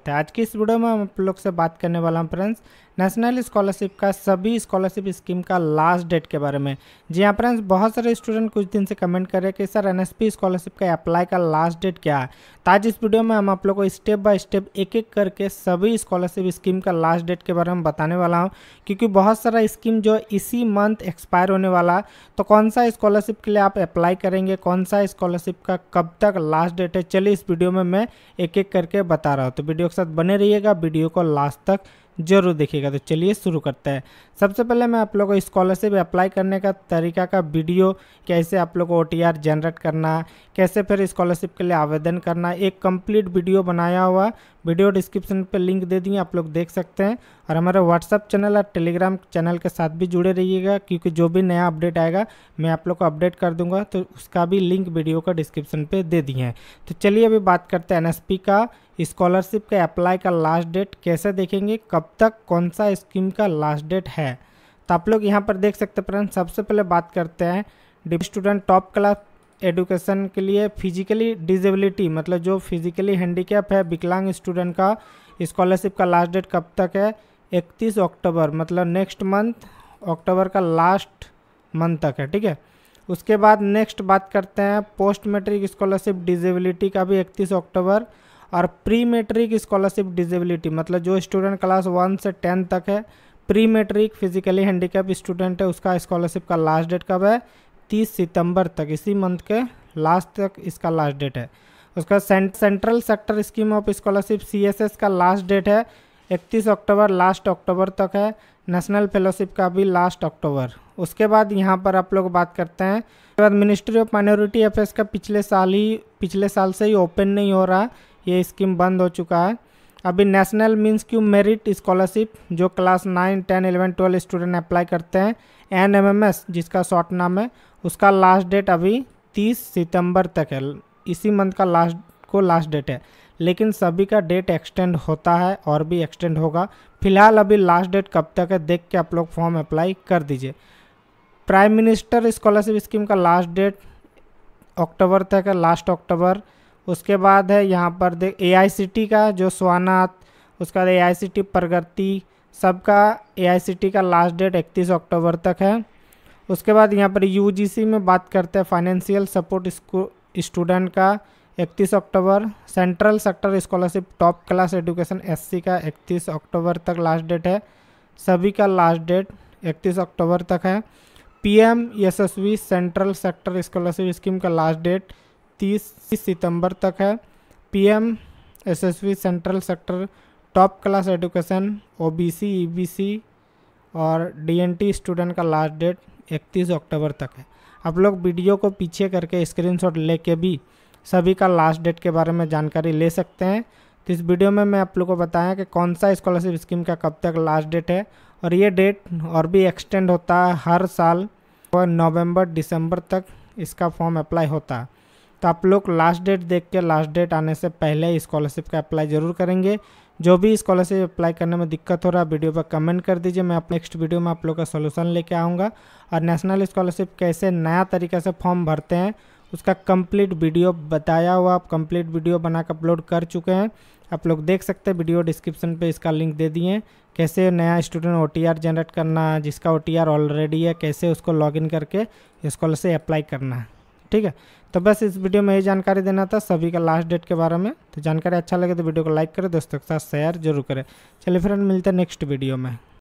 करते हैं आज की इस वीडियो में हम आप लोग से बात करने वाला हूँ फ्रेंड्स नेशनल स्कॉलरशिप का सभी स्कॉलरशिप स्कीम का लास्ट डेट के बारे में जी हाँ फ्रेंड्स बहुत सारे स्टूडेंट कुछ दिन से कमेंट कर रहे हैं कि सर एन स्कॉलरशिप का अप्लाई का लास्ट डेट क्या है तो आज इस वीडियो में हम आप लोग को स्टेप बाय स्टेप एक एक करके सभी स्कॉलरशिप स्कीम का लास्ट डेट के बारे में बताने वाला हूँ क्योंकि बहुत सारा स्कीम जो इसी मंथ एक्सपायर होने वाला तो कौन सा स्कॉलरशिप के लिए आप अप्लाई करेंगे कौन सा स्कॉलरशिप का कब तक लास्ट डेट है चलिए इस वीडियो में मैं एक एक करके बता रहा हूँ तो वीडियो के साथ बने रहिएगा वीडियो को लास्ट तक जरूर देखिएगा तो चलिए शुरू करते हैं सबसे पहले मैं आप लोगों को स्कॉलरशिप अप्लाई करने का तरीका का वीडियो कैसे आप लोगों को ओ जनरेट करना कैसे फिर स्कॉलरशिप के लिए आवेदन करना एक कंप्लीट वीडियो बनाया हुआ वीडियो डिस्क्रिप्शन पे लिंक दे दिए आप लोग देख सकते हैं और हमारा व्हाट्सअप चैनल और टेलीग्राम चैनल के साथ भी जुड़े रहिएगा क्योंकि जो भी नया अपडेट आएगा मैं आप लोग को अपडेट कर दूंगा तो उसका भी लिंक वीडियो का डिस्क्रिप्शन पे दे दिए हैं तो चलिए अभी बात करते हैं एन का स्कॉलरशिप का अप्लाई का लास्ट डेट कैसे देखेंगे कब तक कौन सा स्कीम का लास्ट डेट है तो आप लोग यहाँ पर देख सकते हैं फ्रेंड सबसे पहले बात करते हैं डिप स्टूडेंट टॉप क्लास एडुकेशन के लिए फिजिकली डिजेबिलिटी मतलब जो फिजिकली हैंडीकैप है विकलांग स्टूडेंट का स्कॉलरशिप का लास्ट डेट कब तक है 31 अक्टूबर मतलब नेक्स्ट मंथ अक्टूबर का लास्ट मंथ तक है ठीक है उसके बाद नेक्स्ट बात करते हैं पोस्ट मैट्रिक स्कॉलरशिप डिजेबिलिटी का भी 31 अक्टूबर और प्री मैट्रिक स्कॉलरशिप डिजेबिलिटी मतलब जो स्टूडेंट क्लास वन से टेन तक है pre matric physically handicap student है उसका स्कॉलरशिप का लास्ट डेट कब है तीस सितंबर तक इसी मंथ के लास्ट तक इसका लास्ट डेट है उसका central sector scheme of scholarship CSS का लास्ट डेट है इकतीस अक्टूबर लास्ट अक्टूबर तक है नेशनल फेलोशिप का भी लास्ट अक्टूबर उसके बाद यहाँ पर आप लोग बात करते हैं उसके बाद मिनिस्ट्री ऑफ माइनॉरिटी अफेयर्स का पिछले साल ही पिछले साल से ही ओपन नहीं हो रहा ये स्कीम बंद हो चुका है अभी national means cum merit scholarship जो class nine ten eleven twelve student apply करते हैं एन एम एम एस जिसका शॉर्ट नाम है उसका लास्ट डेट अभी तीस सितंबर तक है इसी मंथ का लास्ट को लास्ट डेट है लेकिन सभी का डेट एक्सटेंड होता है और भी एक्सटेंड होगा फिलहाल अभी लास्ट डेट कब तक है देख के आप लोग फॉर्म अप्लाई कर दीजिए प्राइम मिनिस्टर स्कॉलरशिप स्कीम का लास्ट डेट अक्टूबर तक है लास्ट अक्टूबर उसके बाद है यहाँ पर देख ए का जो स्वानाथ उसका ए प्रगति सबका ए का लास्ट डेट इकतीस अक्टूबर तक है उसके बाद यहाँ पर यूजीसी में बात करते हैं फाइनेंशियल सपोर्ट स्टूडेंट का 31 अक्टूबर central sector scholarship top class education SC का 31 अक्टूबर तक लास्ट डेट है सभी का लास्ट डेट 31 अक्टूबर तक है PM Yashasvi central sector scholarship scheme का लास्ट डेट 30 सितंबर तक है PM Yashasvi central sector top class education OBC EBC और डीएनटी स्टूडेंट का लास्ट डेट इकतीस अक्टूबर तक है आप लोग वीडियो को पीछे करके स्क्रीनशॉट लेके भी सभी का लास्ट डेट के बारे में जानकारी ले सकते हैं तो इस वीडियो में मैं आप लोग को बताया कि कौन सा स्कॉलरशिप स्कीम का कब तक लास्ट डेट है और ये डेट और भी एक्सटेंड होता है हर साल और नवंबर दिसंबर तक इसका फॉर्म अप्लाई होता है तो आप लोग लास्ट डेट देख के लास्ट डेट आने से पहले स्कॉलरशिप का अप्लाई ज़रूर करेंगे जो भी स्कॉलरशिप अप्लाई करने में दिक्कत हो रहा है वीडियो पर कमेंट कर दीजिए मैं अपने नेक्स्ट वीडियो में आप लोग का सोल्यूशन लेके आऊँगा और नेशनल स्कॉलरशिप कैसे नया तरीके से फॉर्म भरते हैं उसका कंप्लीट वीडियो बताया हुआ आप कंप्लीट वीडियो बना कर अपलोड कर चुके हैं आप लोग देख सकते हैं वीडियो डिस्क्रिप्शन पे इसका लिंक दे दिए कैसे नया स्टूडेंट ओ जनरेट करना है जिसका ओ ऑलरेडी है कैसे उसको लॉगिन करके स्कॉलरशिप अप्लाई करना है ठीक है तो बस इस वीडियो में यही जानकारी देना था सभी का लास्ट डेट के बारे में तो जानकारी अच्छा लगे तो वीडियो को लाइक करें दोस्तों के साथ शेयर जरूर करें चलिए फ्रेंड मिलते हैं नेक्स्ट वीडियो में